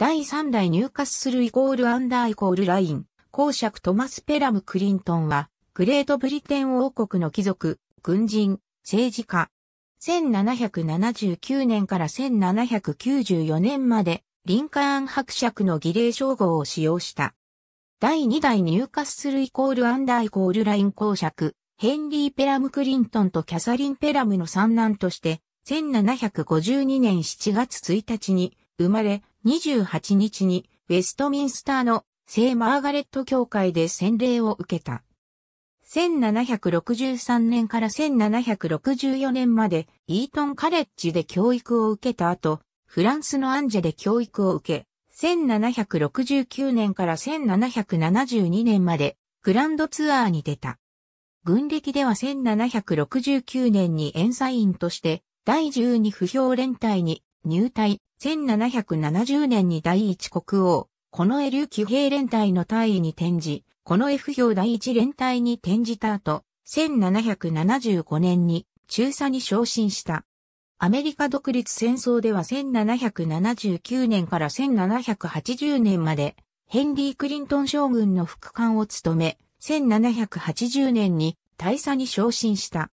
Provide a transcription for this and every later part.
第3代入荷するイコールアンダーイコールライン、公爵トマス・ペラム・クリントンは、グレートブリテン王国の貴族、軍人、政治家。1779年から1794年まで、リンカーン伯爵の儀礼称号を使用した。第2代入荷するイコールアンダーイコールライン公爵、ヘンリー・ペラム・クリントンとキャサリン・ペラムの三男として、1752年7月1日に生まれ、28日にウェストミンスターの聖マーガレット教会で洗礼を受けた。1763年から1764年までイートンカレッジで教育を受けた後、フランスのアンジェで教育を受け、1769年から1772年までグランドツアーに出た。軍歴では1769年に演イ員として第12不評連隊に入隊、1770年に第一国王、このエリュ騎兵連隊の隊位に転じ、この F 兵第一連隊に転じた後、1775年に中佐に昇進した。アメリカ独立戦争では1779年から1780年まで、ヘンリー・クリントン将軍の副官を務め、1780年に大佐に昇進した。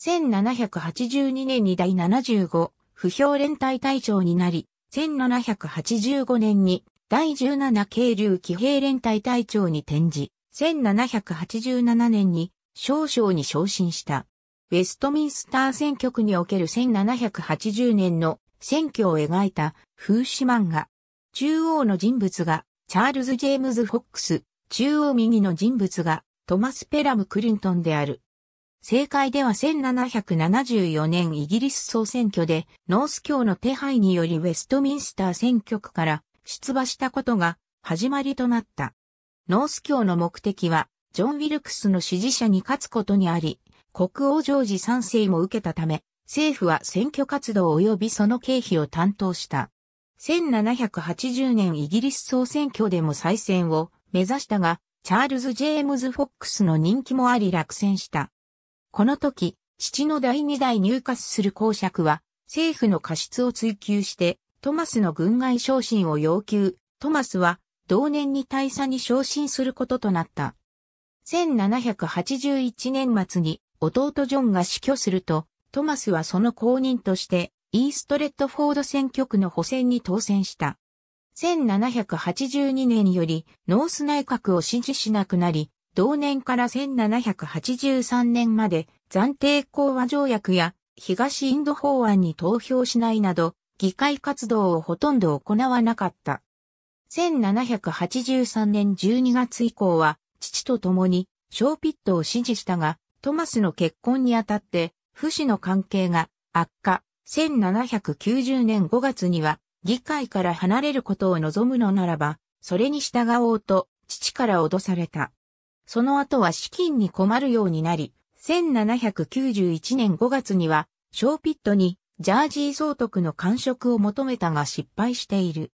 1782年に第75不評連隊隊長になり、1785年に第17軽流騎兵連隊隊長に転じ、1787年に少将に昇進した。ウェストミンスター選挙区における1780年の選挙を描いた風刺漫画。中央の人物がチャールズ・ジェームズ・フォックス、中央右の人物がトマス・ペラム・クリントンである。政界では1774年イギリス総選挙でノース教の手配によりウェストミンスター選挙区から出馬したことが始まりとなった。ノース教の目的はジョン・ウィルクスの支持者に勝つことにあり、国王ジョージ三世も受けたため、政府は選挙活動及びその経費を担当した。1780年イギリス総選挙でも再選を目指したが、チャールズ・ジェームズ・フォックスの人気もあり落選した。この時、父の第二代入荷する公爵は、政府の過失を追求して、トマスの軍外昇進を要求、トマスは、同年に大佐に昇進することとなった。1781年末に、弟ジョンが死去すると、トマスはその後任として、イーストレッドフォード選挙区の補選に当選した。1782年よりノース内閣を支持しなくなり、同年から1783年まで暫定講和条約や東インド法案に投票しないなど、議会活動をほとんど行わなかった。1783年12月以降は、父と共にショーピットを支持したが、トマスの結婚にあたって、不死の関係が悪化。1790年5月には、議会から離れることを望むのならば、それに従おうと、父から脅された。その後は資金に困るようになり、1791年5月には、ショーピットにジャージー総督の官職を求めたが失敗している。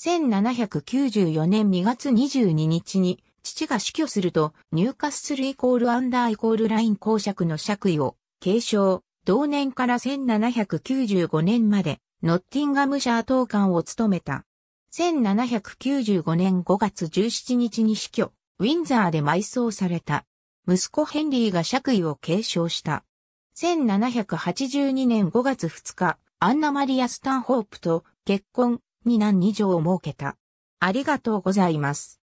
1794年2月22日に、父が死去すると、ニューカッスルイコールアンダーイコールライン公爵の爵位を継承、同年から1795年まで、ノッティンガムシャー当官を務めた。1795年5月17日に死去、ウィンザーで埋葬された。息子ヘンリーが爵位を継承した。1782年5月2日、アンナマリア・スタンホープと結婚、に何二女を設けた。ありがとうございます。